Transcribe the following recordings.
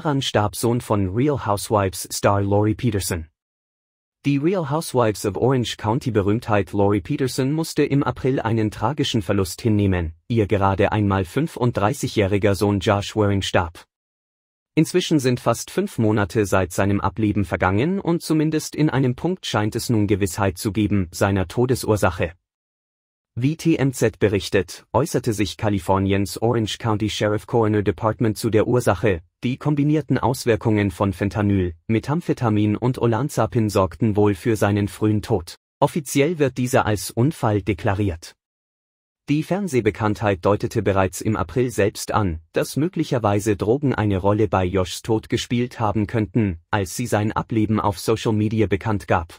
Daran starb Sohn von Real Housewives Star Laurie Peterson. Die Real Housewives of Orange County Berühmtheit Laurie Peterson musste im April einen tragischen Verlust hinnehmen, ihr gerade einmal 35-jähriger Sohn Josh Waring starb. Inzwischen sind fast fünf Monate seit seinem Ableben vergangen und zumindest in einem Punkt scheint es nun Gewissheit zu geben, seiner Todesursache. Wie TMZ berichtet, äußerte sich Kaliforniens Orange County Sheriff Coroner Department zu der Ursache, die kombinierten Auswirkungen von Fentanyl, Methamphetamin und Olanzapin sorgten wohl für seinen frühen Tod. Offiziell wird dieser als Unfall deklariert. Die Fernsehbekanntheit deutete bereits im April selbst an, dass möglicherweise Drogen eine Rolle bei Joshs Tod gespielt haben könnten, als sie sein Ableben auf Social Media bekannt gab.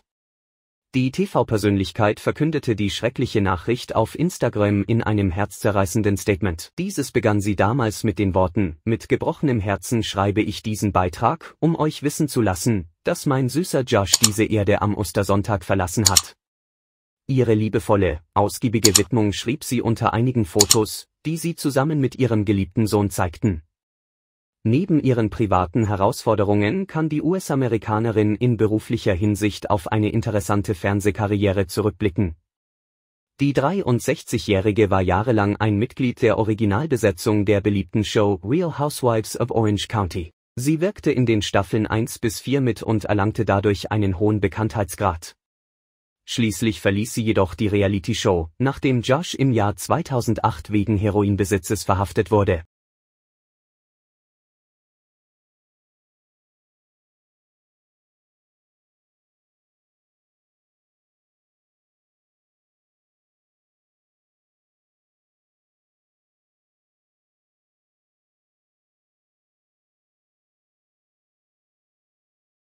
Die TV-Persönlichkeit verkündete die schreckliche Nachricht auf Instagram in einem herzzerreißenden Statement. Dieses begann sie damals mit den Worten, mit gebrochenem Herzen schreibe ich diesen Beitrag, um euch wissen zu lassen, dass mein süßer Josh diese Erde am Ostersonntag verlassen hat. Ihre liebevolle, ausgiebige Widmung schrieb sie unter einigen Fotos, die sie zusammen mit ihrem geliebten Sohn zeigten. Neben ihren privaten Herausforderungen kann die US-Amerikanerin in beruflicher Hinsicht auf eine interessante Fernsehkarriere zurückblicken. Die 63-Jährige war jahrelang ein Mitglied der Originalbesetzung der beliebten Show Real Housewives of Orange County. Sie wirkte in den Staffeln 1 bis 4 mit und erlangte dadurch einen hohen Bekanntheitsgrad. Schließlich verließ sie jedoch die Reality-Show, nachdem Josh im Jahr 2008 wegen Heroinbesitzes verhaftet wurde.